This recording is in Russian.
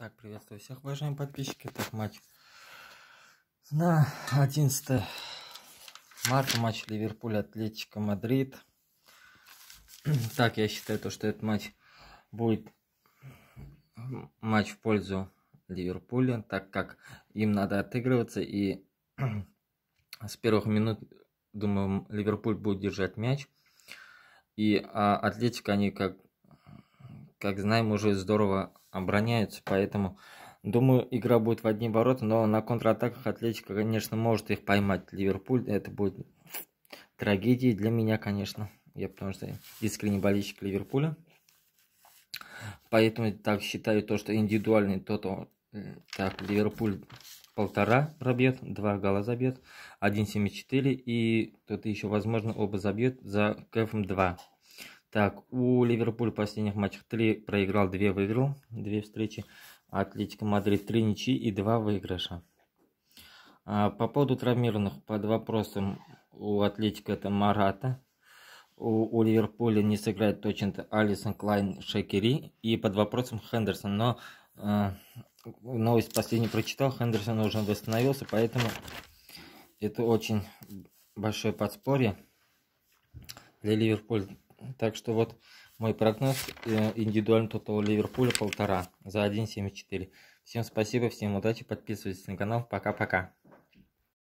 Так, приветствую всех, уважаемые подписчики. Так, матч на 11 марта, матч Ливерпуль, Атлетико Мадрид. Так, я считаю, то, что этот матч будет матч в пользу Ливерпуля, так как им надо отыгрываться. И с первых минут, думаю, Ливерпуль будет держать мяч. И а, Атлетика, они как как знаем, уже здорово обороняются, поэтому думаю, игра будет в одни ворота, но на контратаках Атлетика, конечно, может их поймать. Ливерпуль, это будет трагедией для меня, конечно. Я потому что искренне болельщик Ливерпуля. Поэтому так считаю то, что индивидуальный то-то, так, Ливерпуль полтора пробьет, два гола забьет, 1.74 и тут еще, возможно, оба забьет за КФМ 2. Так, у Ливерпуля в последних матчах 3 проиграл, 2 выиграл, 2 встречи. Атлетика Мадрид 3 ничьи и 2 выигрыша. А, по поводу травмированных, под вопросом у Атлетика это Марата. У, у Ливерпуля не сыграет точно Алисон Клайн Шекери и под вопросом Хендерсон. Но а, новость последний прочитал, Хендерсон уже восстановился, поэтому это очень большое подспорье для Ливерпуля. Так что вот мой прогноз э, индивидуально тотал Ливерпуля полтора за 1.74. Всем спасибо, всем удачи, подписывайтесь на канал, пока-пока.